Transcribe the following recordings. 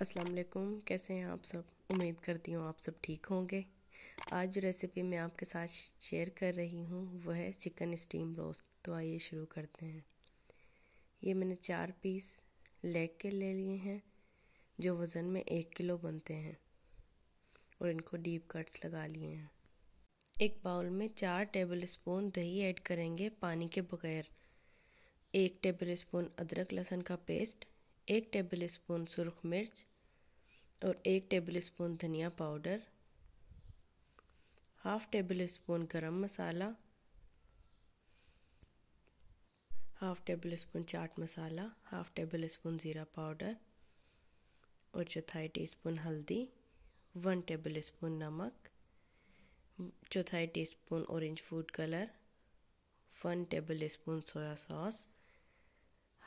अस्सलाम वालेकुम कैसे हैं आप सब उम्मीद करती हूँ आप सब ठीक होंगे आज जो रेसिपी मैं आपके साथ शेयर कर रही हूँ वह है चिकन स्टीम रोस्ट तो आइए शुरू करते हैं ये मैंने चार पीस लेग के ले लिए हैं जो वज़न में एक किलो बनते हैं और इनको डीप कट्स लगा लिए हैं एक बाउल में चार टेबल स्पून दही ऐड करेंगे पानी के बगैर एक टेबल स्पून अदरक लहसुन का पेस्ट एक टेबल स्पून सुरख मिर्च और एक टेबल स्पून धनिया powder half tablespoon garam masala half tablespoon chaat masala half tablespoon ज़ीरा पाउडर और चौथाई टीस्पून हल्दी वन टेबल स्पून नमक चौथाई teaspoon orange food colour one tablespoon soya sauce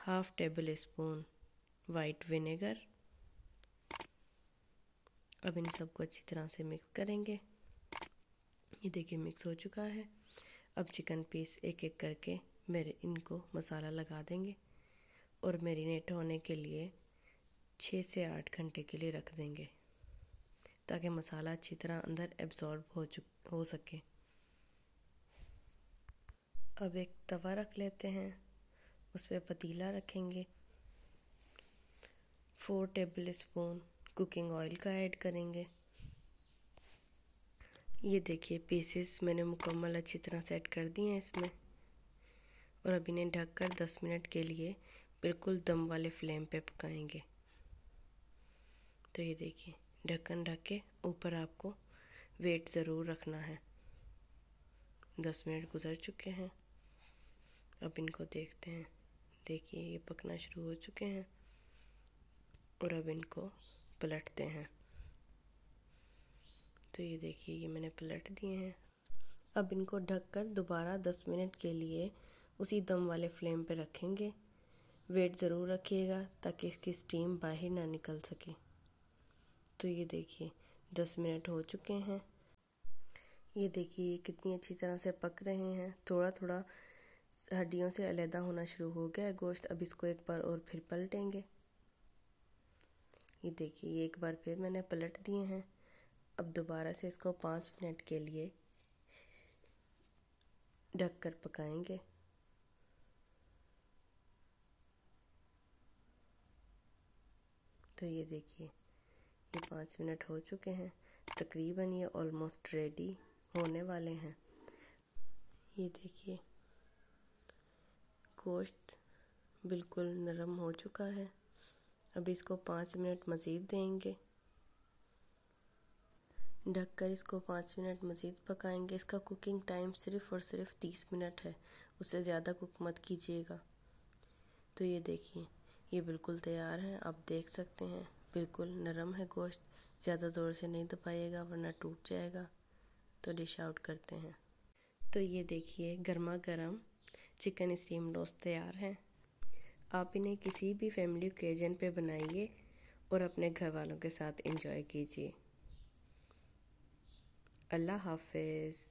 half tablespoon white vinegar अब इन सबको अच्छी तरह से मिक्स करेंगे ये देखिए मिक्स हो चुका है अब चिकन पीस एक एक करके मेरे इनको मसाला लगा देंगे और मेरीनेट होने के लिए छः से आठ घंटे के लिए रख देंगे ताकि मसाला अच्छी तरह अंदर एब्जॉर्ब हो चुक हो सके अब एक तवा रख लेते हैं उस पर पतीला रखेंगे four tablespoon cooking oil का ऐड करेंगे ये देखिए पीसेस मैंने मुकम्मल अच्छी तरह सेट कर दिए हैं इसमें और अब इन्हें ढककर 10 मिनट के लिए बिल्कुल दम वाले फ्लेम पे पकाएंगे तो ये देखिए ढक्कन ढक के ऊपर आपको वेट ज़रूर रखना है दस मिनट गुजर चुके हैं अब इनको देखते हैं देखिए ये पकना शुरू हो चुके हैं और अब इनको पलटते हैं तो ये देखिए ये मैंने पलट दिए हैं अब इनको ढककर दोबारा दस मिनट के लिए उसी दम वाले फ्लेम पे रखेंगे वेट ज़रूर रखिएगा ताकि इसकी स्टीम बाहर ना निकल सके तो ये देखिए दस मिनट हो चुके हैं ये देखिए ये कितनी अच्छी तरह से पक रहे हैं थोड़ा थोड़ा हड्डियों से अलहदा होना शुरू हो गया है गोश्त अब इसको एक बार और फिर पलटेंगे ये देखिए ये एक बार फिर मैंने पलट दिए हैं अब दोबारा से इसको पाँच मिनट के लिए ढक कर पकाएंगे तो ये देखिए ये पाँच मिनट हो चुके हैं तकरीबन ये ऑलमोस्ट रेडी होने वाले हैं ये देखिए गोश्त बिल्कुल नरम हो चुका है अब इसको पाँच मिनट मज़ीद देंगे ढककर इसको पाँच मिनट मज़ीद पकाएंगे इसका कुकिंग टाइम सिर्फ़ और सिर्फ तीस मिनट है उससे ज़्यादा कुक मत कीजिएगा तो ये देखिए ये बिल्कुल तैयार है आप देख सकते हैं बिल्कुल नरम है गोश्त ज़्यादा ज़ोर से नहीं दबाइएगा वरना टूट जाएगा तो डिश आउट करते हैं तो ये देखिए गर्मा गर्म चिकन स्टीम रोस्ट तैयार है आप इन्हें किसी भी फैमिली ओकेजन पे बनाइए और अपने घर वालों के साथ इंजॉय कीजिए अल्लाह हाफिज़